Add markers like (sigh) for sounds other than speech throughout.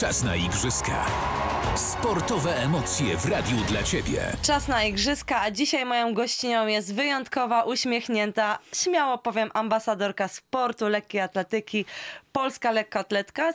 Czas na igrzyska. Sportowe emocje w radiu dla Ciebie. Czas na igrzyska, a dzisiaj moją gościnią jest wyjątkowa, uśmiechnięta, śmiało powiem, ambasadorka sportu, lekkiej atletyki, Polska lekkoatletka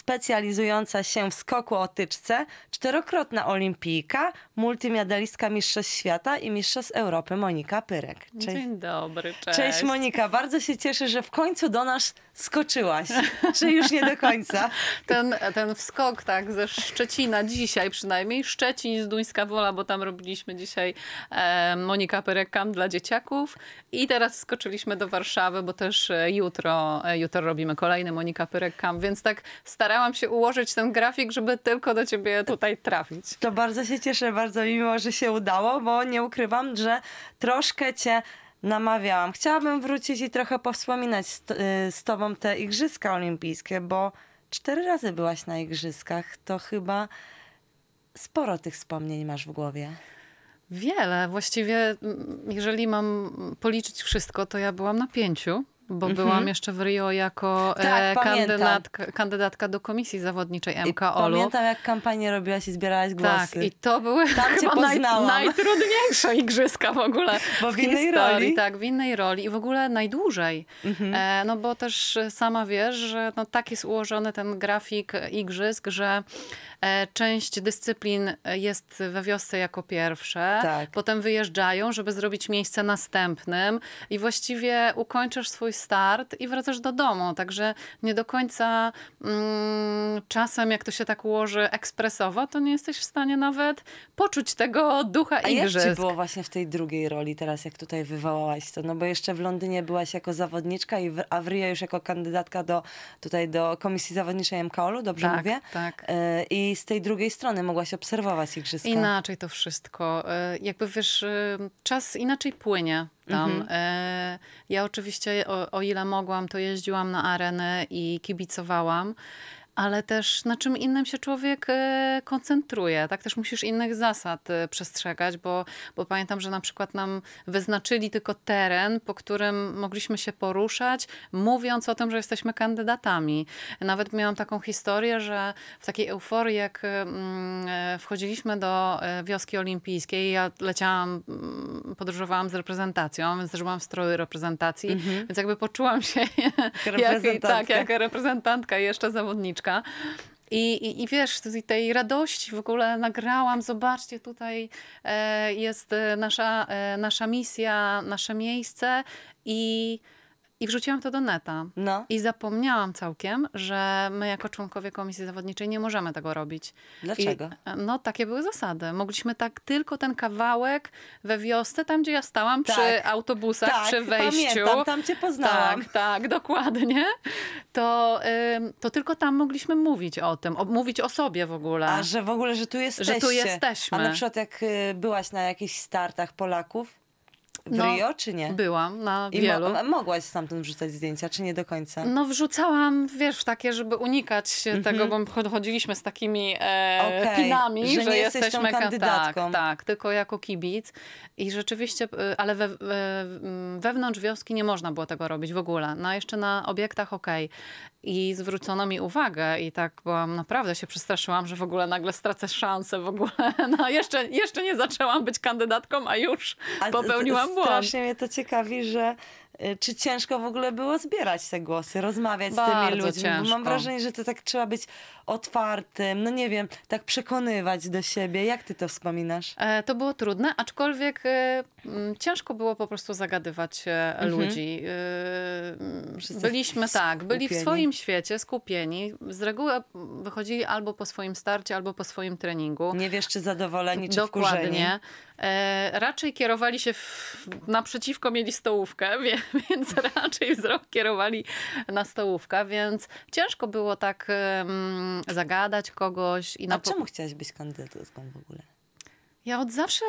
specjalizująca się w skoku o tyczce, czterokrotna olimpijka, multimedalistka Mistrzostw Świata i Mistrzostw Europy Monika Pyrek. Cześć. Dzień dobry, cześć. Cześć Monika, bardzo się cieszę, że w końcu do nas skoczyłaś, (laughs) czy już nie do końca? Ten, ten wskok tak ze Szczecina dzisiaj przynajmniej, Szczecin z Duńska Wola, bo tam robiliśmy dzisiaj e, Monika Pyrek dla dzieciaków i teraz skoczyliśmy do Warszawy, bo też e, jutro, e, jutro robimy kolejny Monika Pyrek-Kamp, więc tak starałam się ułożyć ten grafik, żeby tylko do ciebie tutaj trafić. To bardzo się cieszę, bardzo miło, że się udało, bo nie ukrywam, że troszkę cię namawiałam. Chciałabym wrócić i trochę powspominać z, y, z tobą te igrzyska olimpijskie, bo cztery razy byłaś na igrzyskach, to chyba sporo tych wspomnień masz w głowie. Wiele. Właściwie, mm, jeżeli mam policzyć wszystko, to ja byłam na pięciu bo mhm. byłam jeszcze w Rio jako e, tak, kandydatka, kandydatka, do komisji zawodniczej MKOL-u. Pamiętam, jak kampanię robiłaś i zbierałaś tak, głosy. Tak, i to były Tam cię naj, najtrudniejsze igrzyska w ogóle. Bo w, w innej historii, roli. Tak, w innej roli i w ogóle najdłużej. Mhm. E, no bo też sama wiesz, że no, tak jest ułożony ten grafik igrzysk, że e, część dyscyplin jest we wiosce jako pierwsze, tak. potem wyjeżdżają, żeby zrobić miejsce następnym i właściwie ukończysz swój start i wracasz do domu. Także nie do końca mm, czasem, jak to się tak ułoży ekspresowo, to nie jesteś w stanie nawet poczuć tego ducha i igrzysk. A jak ci było właśnie w tej drugiej roli teraz, jak tutaj wywołałaś to? No bo jeszcze w Londynie byłaś jako zawodniczka, i w, a w Rio już jako kandydatka do, tutaj do komisji zawodniczej MKOL-u, dobrze tak, mówię? Tak, e, I z tej drugiej strony mogłaś obserwować igrzyska. Inaczej to wszystko. E, jakby wiesz, e, czas inaczej płynie. Tam. Mhm. E, ja oczywiście, o, o ile mogłam, to jeździłam na arenę i kibicowałam ale też na czym innym się człowiek e, koncentruje. Tak też musisz innych zasad e, przestrzegać, bo, bo pamiętam, że na przykład nam wyznaczyli tylko teren, po którym mogliśmy się poruszać, mówiąc o tym, że jesteśmy kandydatami. Nawet miałam taką historię, że w takiej euforii, jak e, mm, wchodziliśmy do wioski olimpijskiej, ja leciałam, mm, podróżowałam z reprezentacją, więc też byłam w stroju reprezentacji, mhm. więc jakby poczułam się (laughs) jak, tak, jak reprezentantka i jeszcze zawodniczka i, i, I wiesz, tej radości w ogóle nagrałam. Zobaczcie, tutaj e, jest e, nasza, e, nasza misja, nasze miejsce i i wrzuciłam to do neta. No. I zapomniałam całkiem, że my jako członkowie komisji zawodniczej nie możemy tego robić. Dlaczego? I, e, no takie były zasady. Mogliśmy tak tylko ten kawałek we wiosce, tam gdzie ja stałam, tak. przy autobusach, tak, przy wejściu. Pamiętam, tam cię poznałam. Tak, tak, dokładnie. To, ym, to tylko tam mogliśmy mówić o tym, o, mówić o sobie w ogóle. A że w ogóle, że tu jesteście. Że tu jesteśmy. A na przykład jak y, byłaś na jakichś startach Polaków, w no, Rio, czy nie? Byłam na wielu. I mo mogłaś stamtąd wrzucać zdjęcia, czy nie do końca? No wrzucałam, wiesz, takie, żeby unikać mm -hmm. tego, bo chodziliśmy z takimi e, okay. pinami, że, że jesteśmy kandydatką. Tak, tak, tylko jako kibic. I rzeczywiście, y, ale we, mm, wewnątrz wioski nie można było tego robić w ogóle. No jeszcze na obiektach okej. Okay i zwrócono mi uwagę i tak byłam, naprawdę się przestraszyłam, że w ogóle nagle stracę szansę w ogóle. (laughs) No jeszcze, jeszcze nie zaczęłam być kandydatką, a już popełniłam błąd. Strasznie mnie to ciekawi, że Y, czy ciężko w ogóle było zbierać te głosy, rozmawiać Bardzo z tymi ludźmi. Ciężko. Mam wrażenie, że to tak trzeba być otwartym, no nie wiem, tak przekonywać do siebie. Jak ty to wspominasz? E, to było trudne, aczkolwiek e, ciężko było po prostu zagadywać e, mhm. ludzi. E, byliśmy tak, byli w swoim świecie, skupieni. Z reguły wychodzili albo po swoim starcie, albo po swoim treningu. Nie wiesz, czy zadowoleni, czy Dokładnie. Wkurzeni. E, raczej kierowali się w, naprzeciwko, mieli stołówkę, (laughs) więc raczej wzrok kierowali na stołówkę, więc ciężko było tak um, zagadać kogoś. I A po... czemu chciałaś być kandydatką w ogóle? Ja od zawsze,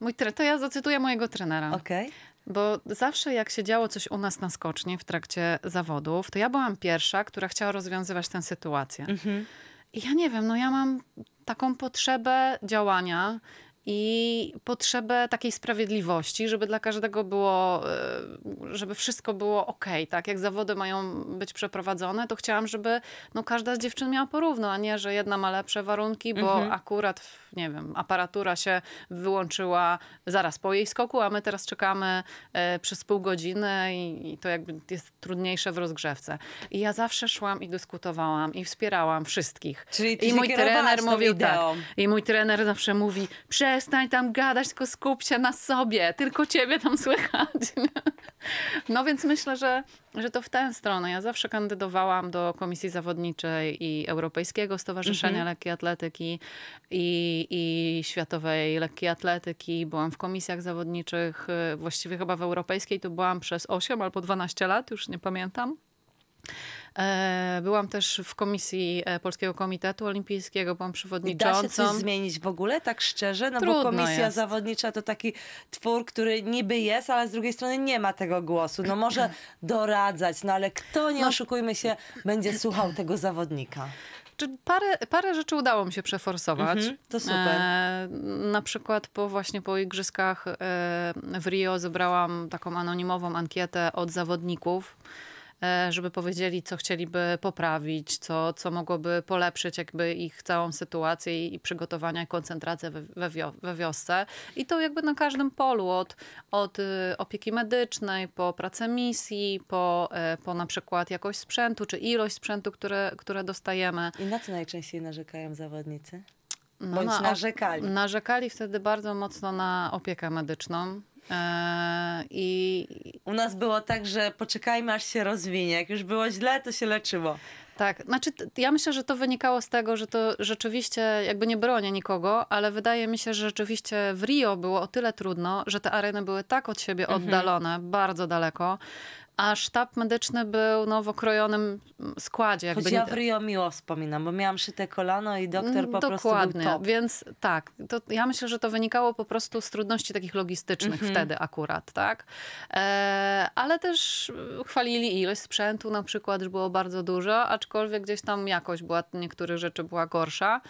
mój tre... to ja zacytuję mojego trenera. Okay. Bo zawsze jak się działo coś u nas na skoczni w trakcie zawodów, to ja byłam pierwsza, która chciała rozwiązywać tę sytuację. Mm -hmm. I ja nie wiem, no ja mam taką potrzebę działania i potrzebę takiej sprawiedliwości, żeby dla każdego było, e, żeby wszystko było ok, tak? Jak zawody mają być przeprowadzone, to chciałam, żeby no, każda z dziewczyn miała porówno, a nie, że jedna ma lepsze warunki, bo mhm. akurat, nie wiem, aparatura się wyłączyła zaraz po jej skoku, a my teraz czekamy e, przez pół godziny i, i to jakby jest trudniejsze w rozgrzewce. I ja zawsze szłam i dyskutowałam i wspierałam wszystkich. Czyli I mój trener mówił tak. I mój trener zawsze mówi, prze przestań tam gadać, tylko skup się na sobie, tylko ciebie tam (laughs) słychać. No więc myślę, że, że to w tę stronę. Ja zawsze kandydowałam do Komisji Zawodniczej i Europejskiego Stowarzyszenia mhm. Lekkiej Atletyki i, i Światowej Lekkiej Atletyki. Byłam w komisjach zawodniczych, y, właściwie chyba w europejskiej to byłam przez 8 albo 12 lat, już nie pamiętam. E, byłam też w komisji e, Polskiego Komitetu Olimpijskiego, byłam przewodniczącą. I da się coś zmienić w ogóle, tak szczerze? No Trudno bo komisja jest. zawodnicza to taki twór, który niby jest, ale z drugiej strony nie ma tego głosu. No może (clears throat) doradzać, no ale kto, nie no. oszukujmy się, będzie słuchał tego zawodnika? Czy parę, parę rzeczy udało mi się przeforsować. Mhm, to super. E, na przykład po właśnie po igrzyskach e, w Rio zebrałam taką anonimową ankietę od zawodników E, żeby powiedzieli, co chcieliby poprawić, co, co mogłoby polepszyć jakby ich całą sytuację i przygotowania i koncentrację we, we wiosce. I to jakby na każdym polu, od, od y, opieki medycznej, po pracę misji, po, e, po na przykład jakość sprzętu, czy ilość sprzętu, które, które dostajemy. I na co najczęściej narzekają zawodnicy? No, Bądź narzekali. Narzekali wtedy bardzo mocno na opiekę medyczną Eee, I u nas było tak, że poczekajmy aż się rozwinie. Jak już było źle, to się leczyło. Tak, znaczy ja myślę, że to wynikało z tego, że to rzeczywiście, jakby nie bronię nikogo, ale wydaje mi się, że rzeczywiście w Rio było o tyle trudno, że te areny były tak od siebie mhm. oddalone, mhm. bardzo daleko, a sztab medyczny był no, w okrojonym składzie. Jakby... Choć ja w Rio miło wspominam, bo miałam szyte kolano i doktor po Dokładnie. prostu Dokładnie, więc tak. To ja myślę, że to wynikało po prostu z trudności takich logistycznych mm -hmm. wtedy akurat, tak? E, ale też chwalili ilość sprzętu na przykład, że było bardzo dużo, aczkolwiek gdzieś tam jakość była, niektórych rzeczy była gorsza.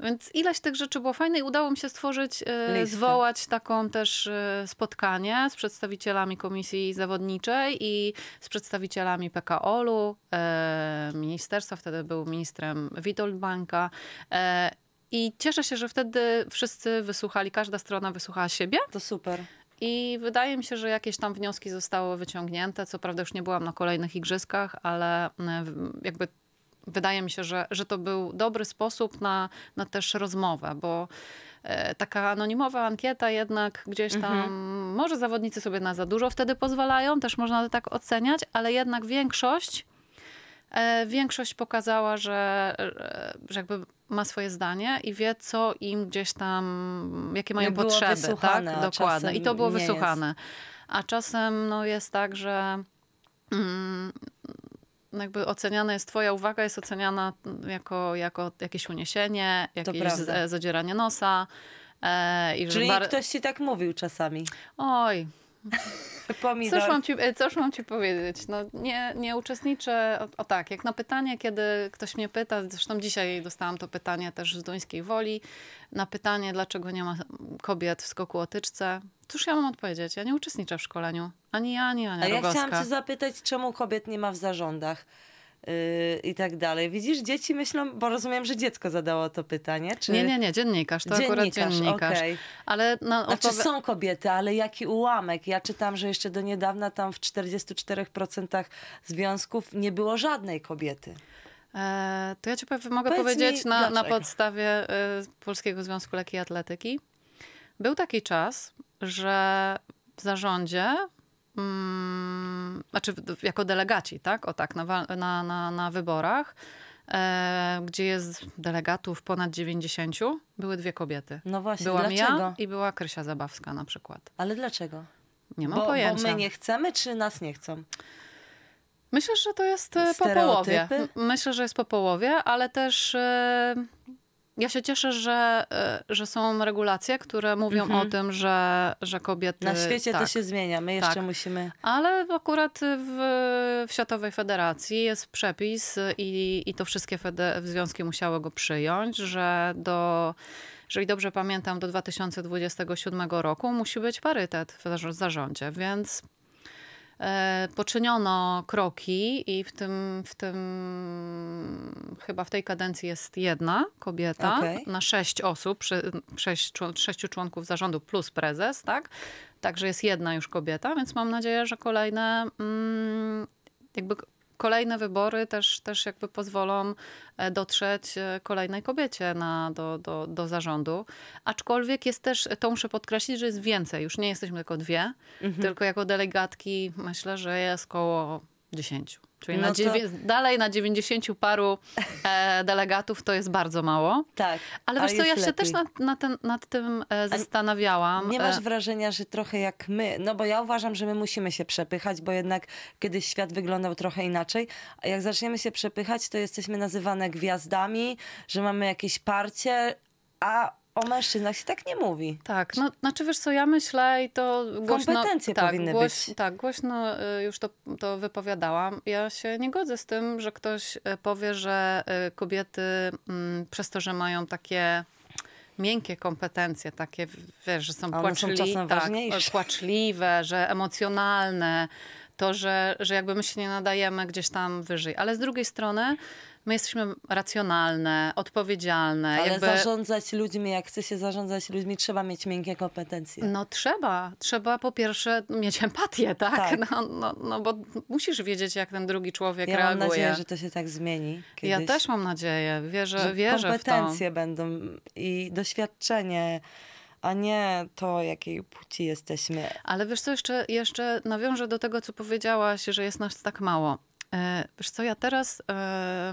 Więc ileś tych rzeczy było fajne i udało mi się stworzyć, e, zwołać taką też e, spotkanie z przedstawicielami komisji zawodniczej i z przedstawicielami PKO-u, e, ministerstwa, wtedy był ministrem Witold I cieszę się, że wtedy wszyscy wysłuchali, każda strona wysłuchała siebie. To super. I wydaje mi się, że jakieś tam wnioski zostały wyciągnięte. Co prawda już nie byłam na kolejnych igrzyskach, ale jakby wydaje mi się, że, że to był dobry sposób na, na też rozmowę, bo e, taka anonimowa ankieta jednak gdzieś tam, mhm. może zawodnicy sobie na za dużo wtedy pozwalają, też można tak oceniać, ale jednak większość e, większość pokazała, że, e, że jakby ma swoje zdanie i wie, co im gdzieś tam, jakie mają było potrzeby. Tak, dokładnie. I to było wysłuchane. Jest. A czasem no, jest tak, że. Mm, no jakby oceniana jest twoja uwaga, jest oceniana jako, jako jakieś uniesienie, jakieś z, e, zadzieranie nosa. E, i Czyli bar... ktoś ci tak mówił czasami. Oj. Pomidor. Cóż mam, ci, e, cóż mam ci powiedzieć? No, nie, nie uczestniczę. O, o, tak, jak na pytanie, kiedy ktoś mnie pyta, zresztą dzisiaj dostałam to pytanie też z duńskiej woli, na pytanie, dlaczego nie ma kobiet w skoku o Cóż ja mam odpowiedzieć? Ja nie uczestniczę w szkoleniu. Ani ja, ani Ania A ja chciałam cię zapytać, czemu kobiet nie ma w zarządach? Yy, i tak dalej. Widzisz, dzieci myślą, bo rozumiem, że dziecko zadało to pytanie. Czy... Nie, nie, nie, dziennikarz, to dziennikarz, akurat dziennikarz. Okay. Ale znaczy opowie... są kobiety, ale jaki ułamek. Ja czytam, że jeszcze do niedawna tam w 44% związków nie było żadnej kobiety. E, to ja ci mogę Powiedz powiedzieć na, na, podstawie y, Polskiego Związku Leki i Atletyki. Był taki czas, że w zarządzie, mm, znaczy jako delegaci, tak? O tak, na, na, na, na wyborach, e, gdzie jest delegatów ponad 90, były dwie kobiety. No właśnie, Byłam Była ja i była Krysia Zabawska na przykład. Ale dlaczego? Nie mam bo, pojęcia. Bo my nie chcemy, czy nas nie chcą? Myślę, że to jest e, po połowie. Myślę, że jest po połowie, ale też e, ja się cieszę, że, e, że są regulacje, które mówią mhm. o tym, że, że kobiety... Na świecie tak, to się zmienia, my jeszcze tak. musimy... Ale akurat w, w Światowej Federacji jest przepis i, i to wszystkie związki musiały go przyjąć, że do jeżeli dobrze pamiętam, do 2027 roku musi być parytet w zarządzie, więc E, poczyniono kroki i w tym, w tym chyba w tej kadencji jest jedna kobieta okay. na sześć osób, sześć, sześciu członków zarządu plus prezes, tak? Także jest jedna już kobieta, więc mam nadzieję, że kolejne mm, jakby kolejne wybory też, też jakby pozwolą e, dotrzeć e, kolejnej kobiecie na, do, do, do zarządu. Aczkolwiek jest też, to muszę podkreślić, że jest więcej. Już nie jesteśmy tylko dwie, mhm. tylko jako delegatki myślę, że jest około dziesięciu. Czyli no na to... dalej na 90 paru e, delegatów to jest bardzo mało. Tak. Ale wiesz co, ja lepiej. się też nad, nad, ten, nad tym e, zastanawiałam. Nie e, masz wrażenia, że trochę jak my, no bo ja uważam, że my musimy się przepychać, bo jednak kiedyś świat wyglądał trochę inaczej, a jak zaczniemy się przepychać, to jesteśmy nazywane gwiazdami, że mamy jakieś parcie, a o mężczyznach się tak nie mówi. Tak, no znaczy wiesz co, ja myślę i to głośno... Kompetencje tak, powinny głoś, być. Tak, głośno y, już to, to wypowiadałam. Ja się nie godzę z tym, że ktoś y, powie, że y, kobiety m, mm, przez to, że mają takie miękkie kompetencje, takie, wiesz, że są, płaczli, są tak, płaczliwe, że emocjonalne, to, że, że jakby my się nie nadajemy gdzieś tam wyżej. Ale z drugiej strony my jesteśmy racjonalne, odpowiedzialne. Ale jakby... zarządzać ludźmi, jak chce się zarządzać ludźmi, trzeba mieć miękkie kompetencje. No trzeba. Trzeba po pierwsze mieć empatię, tak? tak. (laughs) No, no, no bo musisz wiedzieć, jak ten drugi człowiek ja reaguje. Mam nadzieję, że to się tak zmieni. Kiedyś. Ja też mam nadzieję. Wierzę, że wierzę kompetencje w to. będą i doświadczenie a nie to, jakiej płci jesteśmy. Ale wiesz co, jeszcze, jeszcze nawiążę do tego, co powiedziałaś, że jest nas tak mało. E, wiesz co, ja teraz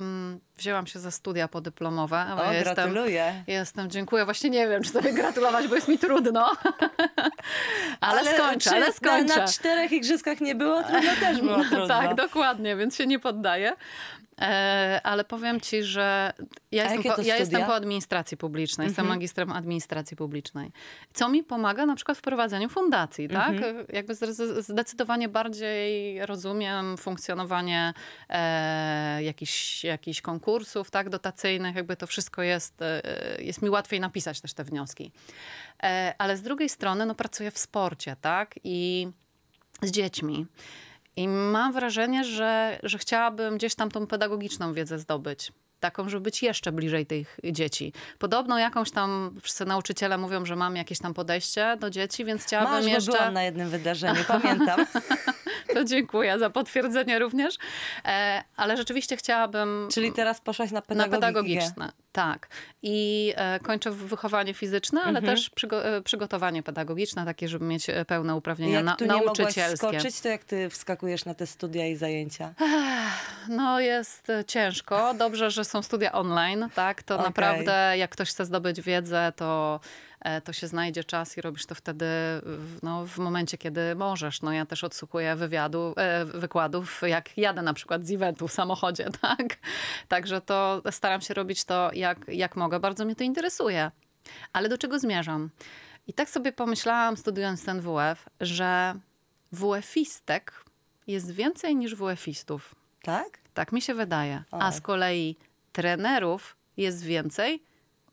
um, wzięłam się za studia podyplomowe. O, ja gratuluję. Jestem, jestem, dziękuję. Właśnie nie wiem, czy sobie gratulować, bo jest mi trudno. (laughs) ale, ale skończę, ale skończę. Na, na czterech igrzyskach nie było, trudno też było (laughs) no trudno. tak, dokładnie, więc się nie poddaję. E, ale powiem ci, że ja, jestem po, ja jestem po administracji publicznej, jestem mhm. magistrem administracji publicznej. Co mi pomaga na przykład w prowadzeniu fundacji, tak? Mhm. Jakby zdecydowanie bardziej rozumiem funkcjonowanie e, jakichś, konkursów, tak, dotacyjnych, jakby to wszystko jest, e, jest mi łatwiej napisać też te wnioski. E, ale z drugiej strony, no pracuję w sporcie, tak? I z dziećmi. I mam wrażenie, że, że chciałabym gdzieś tam tą pedagogiczną wiedzę zdobyć taką, żeby być jeszcze bliżej tych dzieci. Podobno jakąś tam, wszyscy nauczyciele mówią, że mam jakieś tam podejście do dzieci, więc chciałabym Masz, jeszcze... byłam na jednym wydarzeniu, pamiętam. (laughs) to dziękuję za potwierdzenie również. E, ale rzeczywiście chciałabym... Czyli teraz poszłaś na pedagogiczne? Na pedagogiczne, tak. I e, kończę wychowanie fizyczne, ale mhm. też przygo e, przygotowanie pedagogiczne, takie, żeby mieć e, pełne uprawnienia na, nauczycielskie. Jak tu nie skoczyć, to jak ty wskakujesz na te studia i zajęcia? No jest e, ciężko. Dobrze, że są studia online, tak, to okay. naprawdę jak ktoś chce zdobyć wiedzę, to e, to się znajdzie czas i robisz to wtedy no, w momencie, kiedy możesz. No, ja też odsłuchuję wywiadu, e, wykładów, jak jadę na przykład z eventu w samochodzie, (laughs) tak? Także to staram się robić to jak, jak mogę. Bardzo mnie to interesuje. Ale do czego zmierzam? I tak sobie pomyślałam, studiując ten WF, e że WF-istek jest więcej niż WF-istów. Tak? Tak mi się wydaje. A z kolei trenerów jest więcej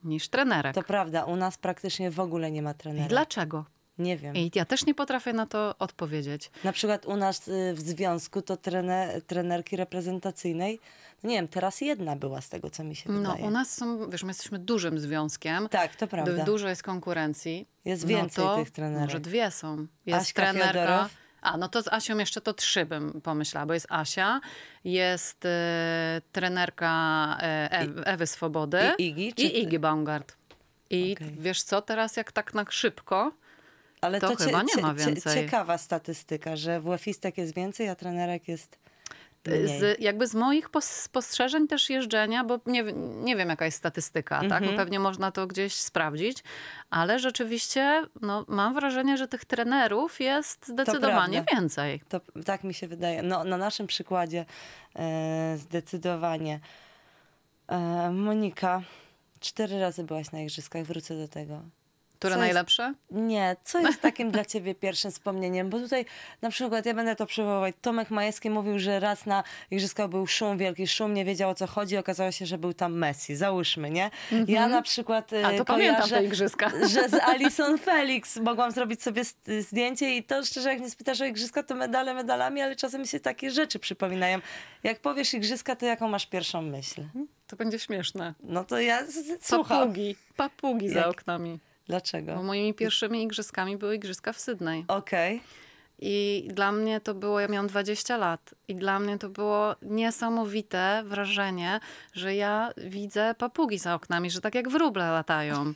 niż trenerek. To prawda, u nas praktycznie w ogóle nie ma trenerek. Dlaczego? Nie wiem. I ja też nie potrafię na to odpowiedzieć. Na przykład u nas y, w związku to trener, trenerki reprezentacyjnej, no nie wiem, teraz jedna była z tego, co mi się no, wydaje. No u nas są, wiesz, my jesteśmy dużym związkiem. Tak, to prawda. Dużo jest konkurencji. Jest no więcej no tych trenerów. Może dwie są. Jest Aśka trenerka. Fiodorow. A, no to z Asią jeszcze to trzy bym pomyślała, bo jest Asia, jest y, trenerka e, Ewy Swobody I, Iggy i Baumgart. I okay. wiesz co, teraz jak tak na szybko, Ale to, to chyba cie, nie ma więcej. Ciekawa statystyka, że w istek jest więcej, a trenerek jest no y, z, jakby z moich spostrzeżeń też jeżdżenia, bo nie, nie wiem jaka jest statystyka, tak? Bo mhm. pewnie można to gdzieś sprawdzić, ale rzeczywiście no, mam wrażenie, że tych trenerów jest zdecydowanie to więcej. To, tak mi się wydaje. No, na naszym przykładzie e, zdecydowanie. E, Monika, cztery razy byłaś na igrzyskach, wrócę do tego. Które najlepsze? Jest, nie, co jest (laughs) takim dla ciebie pierwszym wspomnieniem? Bo tutaj na przykład ja będę to przywoływać. Tomek Majewski mówił, że raz na igrzyskach był szum, wielki szum, nie wiedział o co chodzi, okazało się, że był tam Messi, załóżmy, nie? Mm -hmm. Ja mhm. na przykład y, A, to pamiętam te igrzyska. że z (laughs) Alison Felix mogłam zrobić sobie zdjęcie i to szczerze, jak nie spytasz o igrzyska, to medale medalami, ale czasem mi się takie rzeczy przypominają. Jak powiesz igrzyska, to jaką masz pierwszą myśl? To będzie śmieszne. No to ja słucham. Papugi, papugi za jak... oknami. Dlaczego? Bo moimi pierwszymi igrzyskami były igrzyska w Sydney. Okej. Okay. I dla mnie to było, ja miałam 20 lat, i dla mnie to było niesamowite wrażenie, że ja widzę papugi za oknami, że tak jak wróble latają.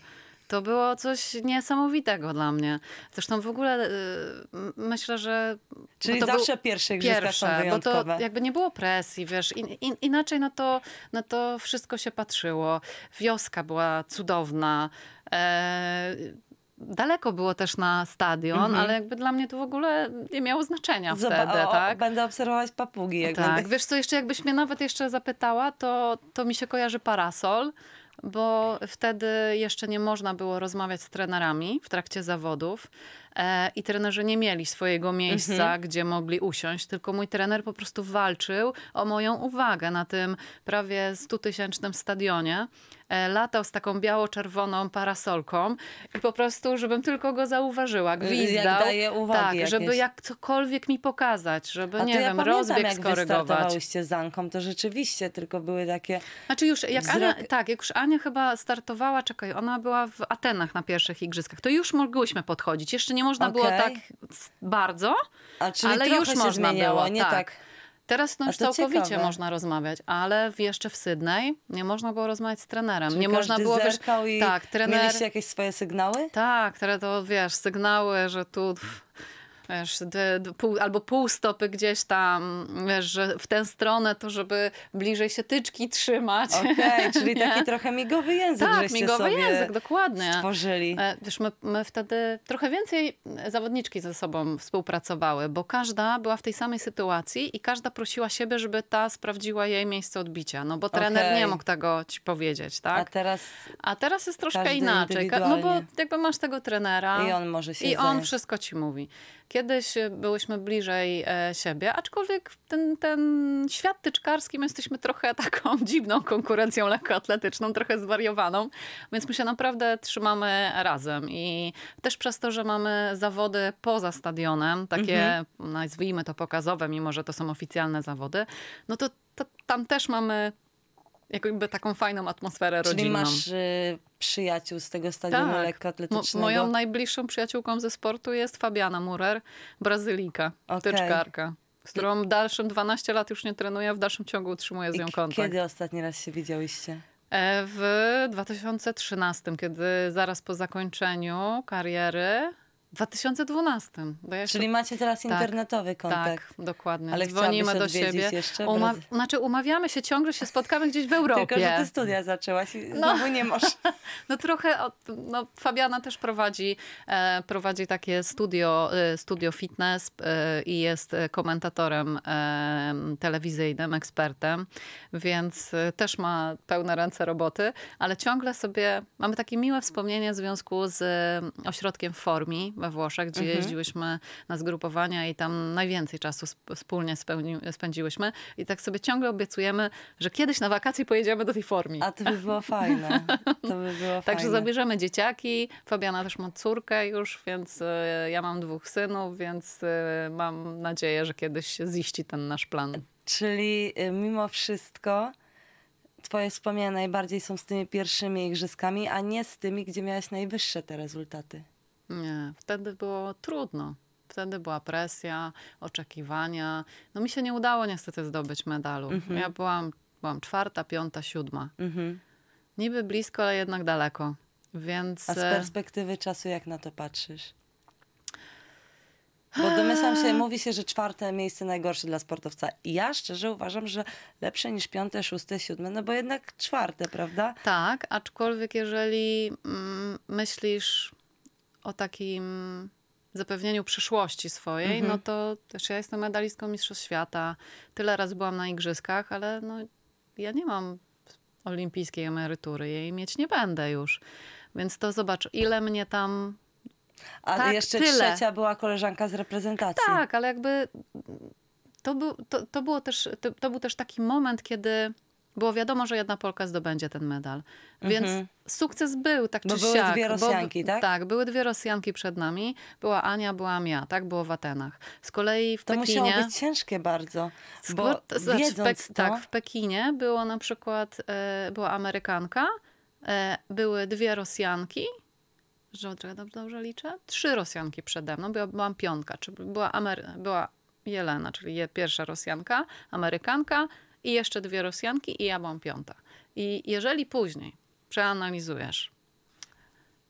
To było coś niesamowitego dla mnie. Zresztą w ogóle yy, myślę, że. Czyli zawsze pierwsze igrzyska pierwsze, są wyjątkowe. Bo to jakby nie było presji, wiesz. In, in, inaczej na to, na to wszystko się patrzyło. Wioska była cudowna. E, daleko było też na stadion, mm -hmm. ale jakby dla mnie to w ogóle nie miało znaczenia Zoba wtedy, o, tak? Będę obserwować papugi. Jak tak, będę... wiesz co, jeszcze jakbyś mnie nawet jeszcze zapytała, to, to mi się kojarzy parasol, bo wtedy jeszcze nie można było rozmawiać z trenerami w trakcie zawodów. E, i trenerzy nie mieli swojego miejsca, mhm. gdzie mogli usiąść, tylko mój trener po prostu walczył o moją uwagę na tym prawie 100-tysięcznym stadionie e, latał z taką biało-czerwoną parasolką i po prostu, żebym tylko go zauważyła, y, gwizdał. Jak daje uwagi Tak, jakieś. żeby jak cokolwiek mi pokazać, żeby, nie ja wiem, pamiętam, rozbieg jak skorygować. jak z Anką, to rzeczywiście tylko były takie... Znaczy już, jak wzrok... Ania, tak, jak już Ania chyba startowała, czekaj, ona była w Atenach na pierwszych igrzyskach, to już mogłyśmy podchodzić. Jeszcze nie można okay. było tak bardzo, ale już można zmieniało, było. Nie tak. tak. Teraz no już całkowicie ciekawe. można rozmawiać, ale jeszcze w Sydney nie można było rozmawiać z trenerem. Czyli nie można było wiesz, i tak, trener... mieliście jakieś swoje sygnały? Tak, teraz to wiesz, sygnały, że tu wiesz, pół, albo pół stopy gdzieś tam, wiesz, w tę stronę, to żeby bliżej się tyczki trzymać. Okej, okay, czyli (laughs) taki trochę migowy język, tak, migowy sobie język, dokładnie. stworzyli. E, wiesz, my, my wtedy trochę więcej zawodniczki ze sobą współpracowały, bo każda była w tej samej sytuacji i każda prosiła siebie, żeby ta sprawdziła jej miejsce odbicia, no bo trener okay. nie mógł tego ci powiedzieć, tak? A teraz, A teraz jest troszkę inaczej, no bo jakby masz tego trenera i on może się i on wszystko ci mówi. Kiedyś y, byłyśmy bliżej e, siebie, aczkolwiek ten, ten świat tyczkarski my jesteśmy trochę (laughs) taką dziwną konkurencją lekkoatletyczną, trochę zwariowaną, więc my się naprawdę trzymamy razem i też przez to, że mamy zawody poza stadionem, takie mhm. nazwijmy to pokazowe, mimo że to są oficjalne zawody, no to, to tam też mamy jakby taką fajną atmosferę Czyli rodzinną. Czyli masz y, przyjaciół z tego stadionu tak. lekkoatletycznego? moją najbliższą przyjaciółką ze sportu jest Fabiana Murer, Brazylika, okay. tyczkarka z którą dalszym 12 lat już nie trenuję, w dalszym ciągu utrzymuję z nią kontakt. Kiedy ostatni raz się widziałyście? E, w 2013, kiedy zaraz po zakończeniu kariery 2012. Ja Czyli macie teraz tak, internetowy tak, kontakt. Tak, dokładnie. Ale Dzwonimy do siebie. Jeszcze, Uma... Znaczy umawiamy się, ciągle się spotkamy gdzieś w Europie. (laughs) Tylko, że ty studia zaczęłaś i no. znowu nie możesz. (laughs) no trochę, no Fabiana też prowadzi, e, prowadzi takie studio, e, studio fitness e, i jest komentatorem e, telewizyjnym, ekspertem, więc e, też ma pełne ręce roboty, ale ciągle sobie, mamy takie miłe wspomnienie w związku z e, ośrodkiem Formi, we Włoszech, gdzie mhm. jeździłyśmy na zgrupowania i tam najwięcej czasu wspólnie spełni, spędziłyśmy. I tak sobie ciągle obiecujemy, że kiedyś na wakacje pojedziemy do tej formy. A to by było fajne. To by było (laughs) Także zabierzemy dzieciaki. Fabiana też ma córkę już, więc e, ja mam dwóch synów, więc e, mam nadzieję, że kiedyś ziści ten nasz plan. Czyli e, mimo wszystko twoje wspomnienia najbardziej są z tymi pierwszymi igrzyskami, a nie z tymi, gdzie miałaś najwyższe te rezultaty. Nie, wtedy było trudno. Wtedy była presja, oczekiwania. No mi się nie udało niestety zdobyć medalu. Mhm. Ja byłam, byłam czwarta, piąta, siódma. Mhm. Niby blisko, ale jednak daleko. Więc... A z e, perspektywy czasu jak na to patrzysz? Bo domyślam się, mówi się, że czwarte miejsce najgorsze dla sportowca. I ja szczerze uważam, że lepsze niż piąte, szóste, siódme, no bo jednak czwarte, prawda? Tak, aczkolwiek jeżeli mm, myślisz, o takim zapewnieniu przyszłości swojej, no mhm. no to też ja jestem medalistką Mistrzostw Świata. Tyle razy byłam na igrzyskach, ale no, ja nie mam olimpijskiej emerytury, jej mieć nie będę już. Więc to zobacz, ile mnie tam. Ale tak, jeszcze tyle. trzecia była koleżanka z reprezentacji. Tak, ale jakby to, był, to, to było też, to, to był też taki moment, kiedy było wiadomo, że jedna Polka zdobędzie ten medal. Więc mhm. sukces był, tak czy bo siak. były dwie Rosjanki, bo, tak? Tak, były dwie Rosjanki przed nami. Była Ania, byłam ja. Tak było w Atenach. Z kolei w to Pekinie... To musiało być ciężkie bardzo, bo skoro, znaczy, w tak, to... Tak, w Pekinie było na przykład, e, była Amerykanka, e, były dwie Rosjanki, że dobrze, dobrze liczę? Trzy Rosjanki przede mną. Była, byłam piątka, czy była, Amery- była Jelena, czyli je, pierwsza Rosjanka, Amerykanka, i jeszcze dwie Rosjanki i ja mam piąta. I jeżeli później przeanalizujesz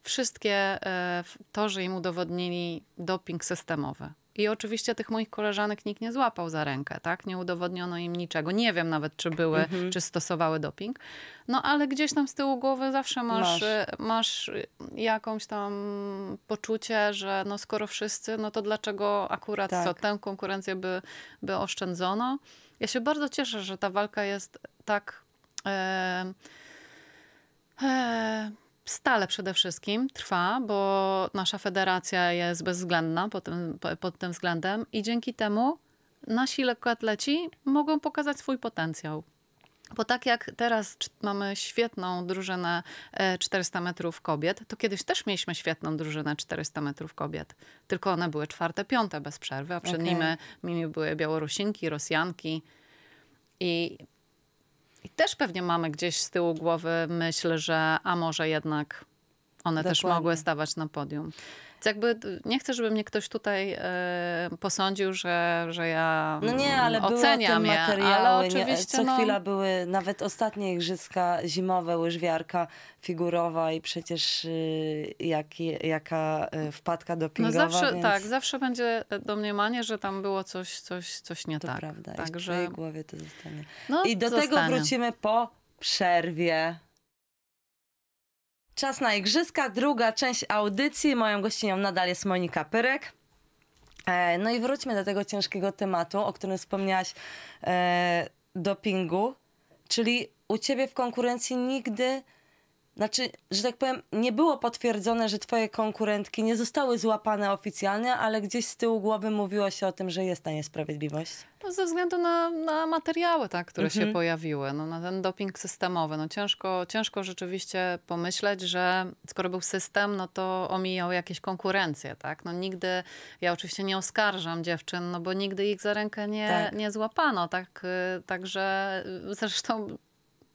wszystkie e, to, że im udowodnili doping systemowy. I oczywiście tych moich koleżanek nikt nie złapał za rękę, tak? Nie udowodniono im niczego. Nie wiem nawet, czy były, mhm. czy stosowały doping. No ale gdzieś tam z tyłu głowy zawsze masz, masz. E, masz jakąś tam poczucie, że no skoro wszyscy, no to dlaczego akurat tak. co, tę konkurencję by, by oszczędzono? Ja się bardzo cieszę, że ta walka jest tak e, e, stale przede wszystkim, trwa, bo nasza federacja jest bezwzględna pod tym, pod tym względem i dzięki temu nasi lekkoatleci mogą pokazać swój potencjał. Bo tak jak teraz mamy świetną drużynę 400 e, metrów kobiet, to kiedyś też mieliśmy świetną drużynę 400 metrów kobiet. Tylko one były czwarte, piąte bez przerwy, a przed okay. nimi, były Białorusinki, Rosjanki. I, I też pewnie mamy gdzieś z tyłu głowy myśl, że a może jednak one Dokładnie. też mogły stawać na podium jakby nie chcę, żeby mnie ktoś tutaj e, posądził, że, że ja no nie, ale oceniam były je, ale oczywiście nie, co no. chwila no... były nawet ostatnie igrzyska zimowe, łyżwiarka figurowa i przecież y, jak, jaka y, wpadka dopingowa. No zawsze, więc... Tak, zawsze będzie domniemanie, że tam było coś, coś, coś nie to tak. prawda, Także... i w głowie to zostanie. No, I do zostanie. tego wrócimy po przerwie. Czas na igrzyska, druga część audycji. Moją gościnią nadal jest Monika Pyrek. E, no i wróćmy do tego ciężkiego tematu, o którym wspomniałaś, e, dopingu. Czyli u ciebie w konkurencji nigdy znaczy, że tak powiem, nie było potwierdzone, że twoje konkurentki nie zostały złapane oficjalnie, ale gdzieś z tyłu głowy mówiło się o tym, że jest ta niesprawiedliwość. No, ze względu na, na materiały, tak, które mhm. się pojawiły, no, na ten doping systemowy. No, ciężko, ciężko rzeczywiście pomyśleć, że skoro był system, no to omijał jakieś konkurencje. Tak? No, nigdy, ja oczywiście nie oskarżam dziewczyn, no bo nigdy ich za rękę nie, tak. nie złapano. Tak? Y, także y, zresztą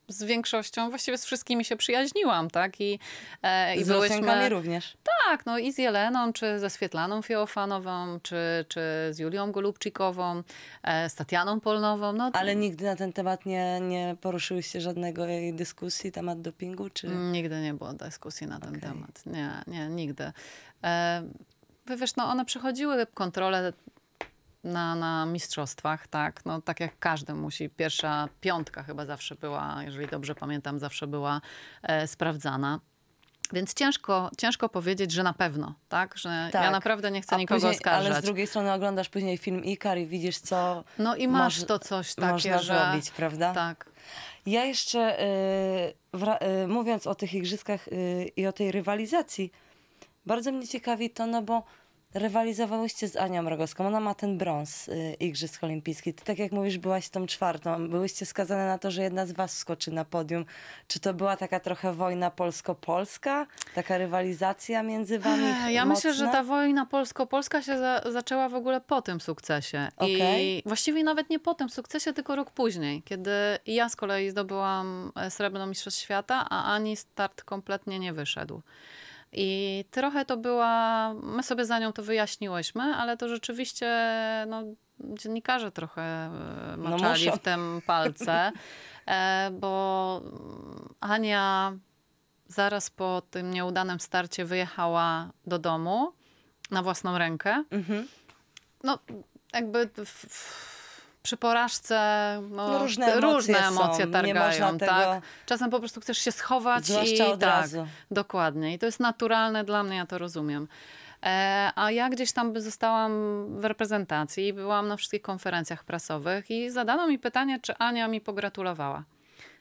z większością, właściwie z wszystkimi się przyjaźniłam, tak? I, e, i z byłyśmy... również. Tak, no i z Jeleną, czy ze Swietlaną Fiofanową, czy, czy z Julią Golubczykową, e, z Tatianą Polnową. No, Ale nigdy na ten temat nie, nie poruszyłyście żadnego jej dyskusji, temat dopingu, czy? Nigdy nie było dyskusji na ten okay. temat. Nie, nie, nigdy. E, wiesz, no one przechodziły kontrolę na, na mistrzostwach, tak? No, tak jak każdy musi. Pierwsza piątka chyba zawsze była, jeżeli dobrze pamiętam, zawsze była e, sprawdzana. Więc ciężko, ciężko powiedzieć, że na pewno, tak? Że tak. ja naprawdę nie chcę A nikogo później, oskarżać. Ale z drugiej strony oglądasz później film Ikar i widzisz, co. No i masz moż, to coś takiego. Można że... zrobić, prawda? Tak. Ja jeszcze y, y, mówiąc o tych igrzyskach y, i o tej rywalizacji, bardzo mnie ciekawi to, no bo rywalizowałyście z Anią Rogowską. Ona ma ten brąz y, Igrzysk Olimpijskich. Ty, tak jak mówisz, byłaś tą czwartą. Byłyście skazane na to, że jedna z was skoczy na podium. Czy to była taka trochę wojna polsko-polska? Taka rywalizacja między wami Ech, Ja mocna? myślę, że ta wojna polsko-polska się za zaczęła w ogóle po tym sukcesie. Okay. I właściwie nawet nie po tym sukcesie, tylko rok później, kiedy ja z kolei zdobyłam e, srebrną mistrzostw świata, a Ani start kompletnie nie wyszedł. I trochę to była, my sobie za nią to wyjaśniłyśmy, ale to rzeczywiście no, dziennikarze trochę e, no maczali no w tym palce, e, bo Ania zaraz po tym nieudanym starcie wyjechała do domu na własną rękę. Mhm. No, jakby. W, w przy porażce no, no różne emocje, różne emocje są, targają, tak? Czasem po prostu chcesz się schować i od tak, razu. dokładnie. I to jest naturalne dla mnie, ja to rozumiem. E, a ja gdzieś tam by zostałam w reprezentacji, byłam na wszystkich konferencjach prasowych i zadano mi pytanie, czy Ania mi pogratulowała.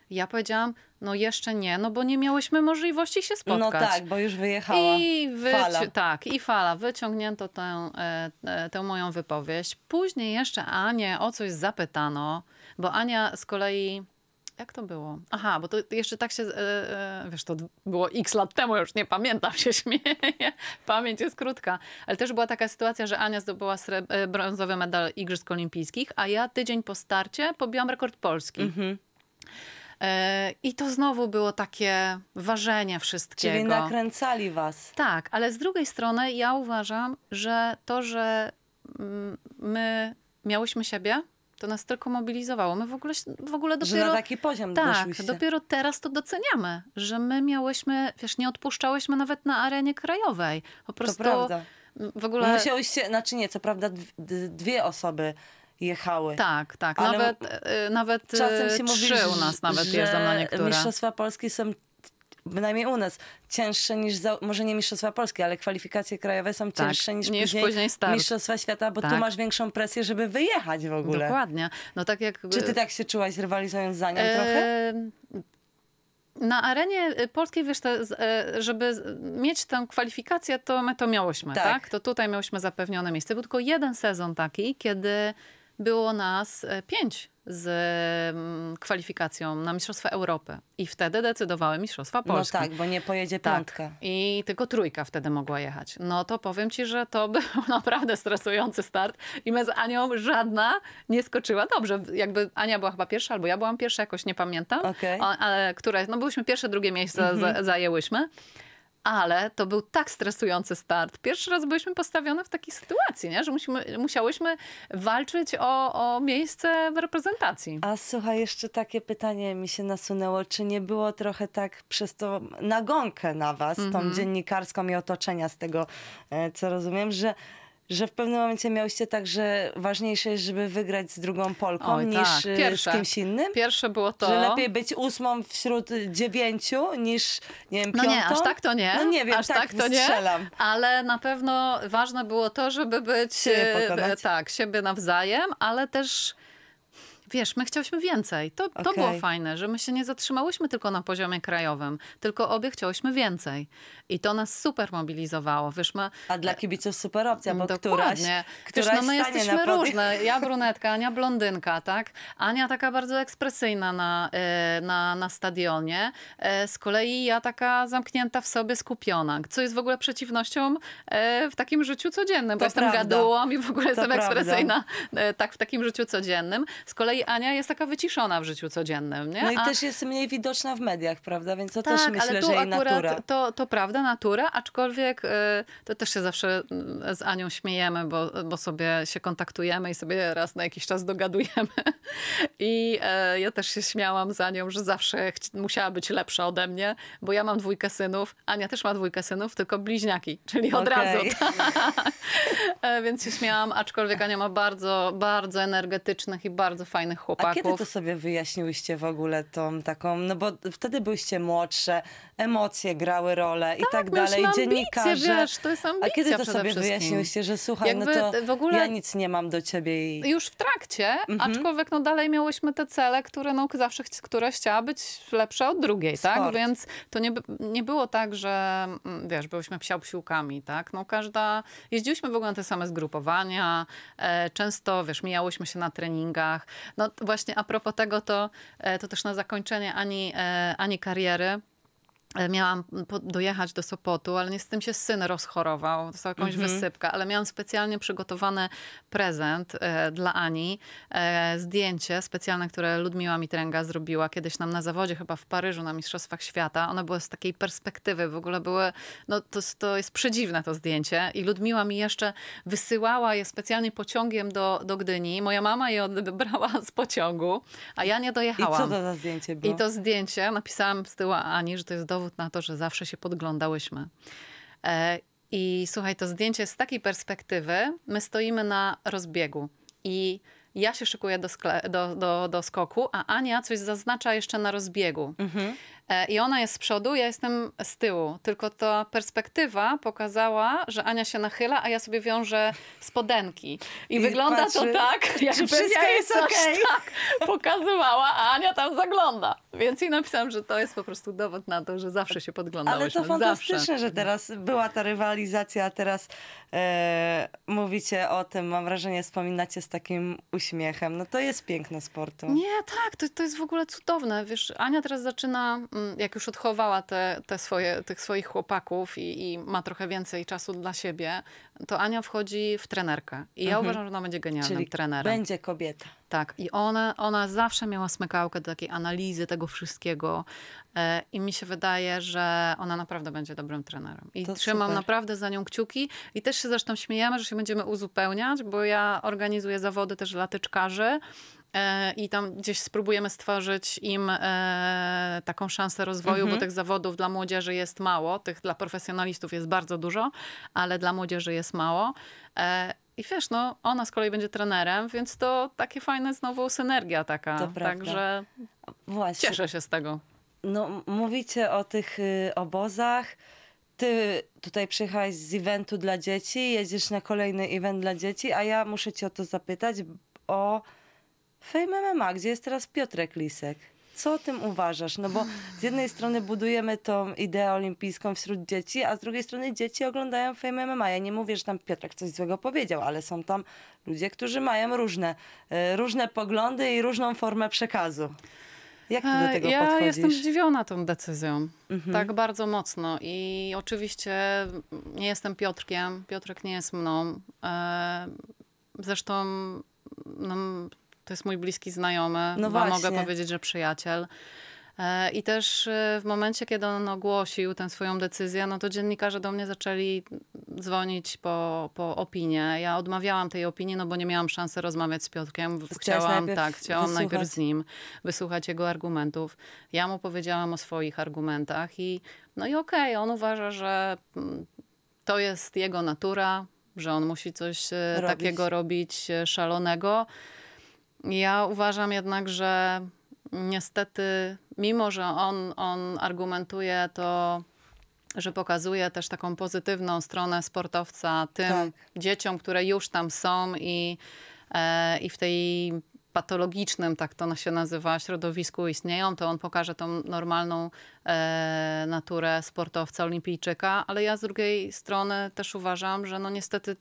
Ja powiedziałam, no jeszcze nie, no bo nie miałyśmy możliwości się no spotkać. No tak, bo już wyjechała I fala. Tak, i fala. Wyciągnięto tę, e, e, tę moją wypowiedź. Później jeszcze Anię o coś zapytano, bo Ania z kolei... Jak to było? Aha, bo to jeszcze tak się, e, wiesz, to było x lat temu, już nie pamiętam, się śmieję, (laughs) pamięć jest krótka. Ale też była taka sytuacja, że Ania zdobyła brązowy medal Igrzysk Olimpijskich, a ja tydzień po starcie pobiłam rekord Polski. Mhm. E, I to znowu było takie ważenie wszystkiego. Czyli nakręcali was. Tak, ale z drugiej strony ja uważam, że to, że mm, my miałyśmy siebie, to nas tylko mobilizowało. My w ogóle, w ogóle dopiero... Że na taki poziom Tak, doszłyście. dopiero teraz to doceniamy, że my miałyśmy, wiesz, nie odpuszczałyśmy nawet na arenie krajowej. Po prostu... To prawda. W ogóle... Musiałyście, znaczy nie, co prawda dwie osoby jechały. Tak, tak. Ale nawet, e, e, nawet e, czasem się trzy u nas nawet że jeżdżą na niektóre. Mistrzostwa Polski są bynajmniej u nas, cięższe niż, za, może nie Mistrzostwa Polskie, ale kwalifikacje krajowe są tak, cięższe tak, niż, niż później, później Mistrzostwa Świata, bo tak. tu masz większą presję, żeby wyjechać w ogóle. Dokładnie. No tak jak... Czy ty tak się czułaś rywalizując za nią trochę? Na arenie polskiej, wiesz, te, żeby mieć tę kwalifikację, to my to miałyśmy, tak. tak? To tutaj miałyśmy zapewnione miejsce. Był tylko jeden sezon taki, kiedy było nas e, pięć z mm, kwalifikacją na Mistrzostwa Europy. I wtedy decydowały Mistrzostwa no Polski. No tak, bo nie pojedzie piątka. Tak. I tylko trójka wtedy mogła jechać. No to powiem ci, że to (laughs) był naprawdę stresujący start i my z Anią żadna nie skoczyła dobrze. Jakby Ania była chyba pierwsza, albo ja byłam pierwsza, jakoś nie pamiętam. Okay. ale które, no byliśmy pierwsze, drugie miejsce mhm. zajęłyśmy ale to był tak stresujący start. Pierwszy raz byliśmy postawione w takiej sytuacji, nie? że musimy, musiałyśmy walczyć o, o miejsce w reprezentacji. A słuchaj, jeszcze takie pytanie mi się nasunęło. Czy nie było trochę tak przez to nagonkę na was, mm -hmm. tą mhm. dziennikarską i otoczenia z tego, e, co rozumiem, że że w pewnym momencie miałyście tak, że ważniejsze jest, żeby wygrać z drugą Polką Oj, niż tak. E, Pierwsze. z kimś innym? Pierwsze było to... Że lepiej być ósmą wśród dziewięciu niż, nie wiem, piątą? No nie, aż tak to nie. No nie wiem, aż tak, tak to strzelam. nie. Ale na pewno ważne było to, żeby być... Siebie e, pokonać. tak, siebie nawzajem, ale też wiesz, my chciałyśmy więcej. To, okay. to było fajne, że my się nie zatrzymałyśmy tylko na poziomie krajowym, tylko obie chciałyśmy więcej. I to nas super mobilizowało. Wiesz, my... A dla kibiców super opcja, bo mm, Dokładnie. któraś, któraś wiesz, no my jesteśmy różne. (laughs) Ja brunetka, Ania blondynka, tak? Ania taka bardzo ekspresyjna na, e, na, na stadionie. E, z kolei ja taka zamknięta w sobie, skupiona, co jest w ogóle przeciwnością e, w takim życiu codziennym, to bo prawda. jestem gadułą i w ogóle to jestem ekspresyjna tak w takim życiu codziennym. Z kolei Ania jest taka wyciszona w życiu codziennym. Nie? No i A... też jest mniej widoczna w mediach, prawda? Więc to tak, też myślę, ale tu że jej natura. To, to prawda, natura, aczkolwiek y, to też się zawsze y, z Anią śmiejemy, bo, bo sobie się kontaktujemy i sobie raz na jakiś czas dogadujemy. (laughs) I e, ja też się śmiałam z Anią, że zawsze musiała być lepsza ode mnie, bo ja mam dwójkę synów, Ania też ma dwójkę synów, tylko bliźniaki, czyli od okay. razu. (laughs) Tak. E, więc się śmiałam, aczkolwiek Ania ma bardzo, bardzo energetycznych i bardzo fajnych fajnych chłopaków. A kiedy to sobie wyjaśniłyście w ogóle tą taką, no bo wtedy byłyście młodsze, emocje grały rolę i tak, tak no dalej, ambicje, dziennikarze. Wiesz, to jest ambicja A kiedy to sobie wyjaśniłyście, że słuchaj, no Jakby no to e, w ogóle ja nic nie mam do ciebie i... Już w trakcie, mhm. aczkolwiek no dalej miałyśmy te cele, które no zawsze, która chciała być lepsza od drugiej, tak? Sport. tak? Więc to nie, nie było tak, że mm, wiesz, byłyśmy psiał-psiłkami, tak? No każda, jeździłyśmy w ogóle na te same zgrupowania, e, często, wiesz, mijałyśmy się na treningach, no, no właśnie a propos tego, to, e, to też na zakończenie ani, e, ani kariery, E, miałam dojechać do Sopotu, ale niestety się syn rozchorował, to jakąś mm -hmm. wysypkę, ale miałam specjalnie przygotowany prezent e, dla Ani. E, zdjęcie specjalne, które Ludmiła Mitręga zrobiła kiedyś nam na zawodzie, chyba w Paryżu na Mistrzostwach Świata. One były z takiej perspektywy, w ogóle były, no to, to jest przedziwne to zdjęcie i Ludmiła mi jeszcze wysyłała je specjalnie pociągiem do, do Gdyni. Moja mama je odebrała z pociągu, a ja nie dojechałam. I co to za zdjęcie było? I to zdjęcie, napisałam z tyłu Ani, że to jest dowód dowód na to, że zawsze się podglądałyśmy. E, I słuchaj, to zdjęcie z takiej perspektywy, my stoimy na rozbiegu i ja się szykuję do, do, do, do skoku, a Ania coś zaznacza jeszcze na rozbiegu. Mhm. E, I ona jest z przodu, ja jestem z tyłu. Tylko ta perspektywa pokazała, że Ania się nachyla, a ja sobie wiążę spodenki. I, I wygląda patrzy, to tak, jakby wszystko ja jest okay. tak pokazywała, a Ania tam zagląda. Więc i napisałam, że to jest po prostu dowód na to, że zawsze się podglądałyśmy. Ale to fantastyczne, zawsze. że teraz była ta rywalizacja, a teraz e, mówicie o tym, mam wrażenie, wspominacie z takim uśmiechem. No to jest piękne sportu. Nie, tak, to, to jest w ogóle cudowne. Wiesz, Ania teraz zaczyna mm, jak już odchowała te, te swoje, tych swoich chłopaków i, i, ma trochę więcej czasu dla siebie, to Ania wchodzi w trenerkę. I ja mhm. uważam, że ona będzie genialnym Czyli trenerem. będzie kobieta. Tak. I ona, ona zawsze miała smykałkę do takiej analizy tego wszystkiego. E, I mi się wydaje, że ona naprawdę będzie dobrym trenerem. I to trzymam super. naprawdę za nią kciuki. I też się zresztą śmiejemy, że się będziemy uzupełniać, bo ja organizuję zawody też latyczkarzy. E, i tam gdzieś spróbujemy stworzyć im e, taką szansę rozwoju, mhm. bo tych zawodów dla młodzieży jest mało, tych dla profesjonalistów jest bardzo dużo, ale dla młodzieży jest mało. E, I wiesz, no ona z kolei będzie trenerem, więc to takie fajne znowu synergia taka. Także Właśnie. cieszę się z tego. No, mówicie o tych y, obozach. Ty tutaj przyjechałeś z eventu dla dzieci, jedziesz na kolejny event dla dzieci, a ja muszę cię o to zapytać, o Fame MMA, gdzie jest teraz Piotrek Lisek. Co o tym uważasz? No bo z jednej strony budujemy tą ideę olimpijską wśród dzieci, a z drugiej strony dzieci oglądają Fame MMA. Ja nie mówię, że tam Piotrek coś złego powiedział, ale są tam ludzie, którzy mają różne, e, różne poglądy i różną formę przekazu. Jak ty do e, tego ja podchodzisz? Ja jestem zdziwiona tą decyzją. Mhm. Tak bardzo mocno. I oczywiście nie jestem Piotrkiem. Piotrek nie jest mną. E, zresztą no, to jest mój bliski znajomy, no mogę powiedzieć, że przyjaciel. E, I też e, w momencie, kiedy on ogłosił tę swoją decyzję, no to dziennikarze do mnie zaczęli dzwonić po, po opinię. Ja odmawiałam tej opinii, no bo nie miałam szansy rozmawiać z Piotkiem. chciałam, tak, chciałam wysłuchać. najpierw z nim wysłuchać jego argumentów. Ja mu powiedziałam o swoich argumentach i no i okej, okay, on uważa, że mm, to jest jego natura, że on musi coś e, robić. takiego robić szalonego. Ja uważam jednak, że niestety, mimo że on, on argumentuje to, że pokazuje też taką pozytywną stronę sportowca tym tak. dzieciom, które już tam są i, e, i w tej patologicznym, tak to się nazywa, środowisku istnieją, to on pokaże tą normalną e, naturę sportowca olimpijczyka, ale ja z drugiej strony też uważam, że no niestety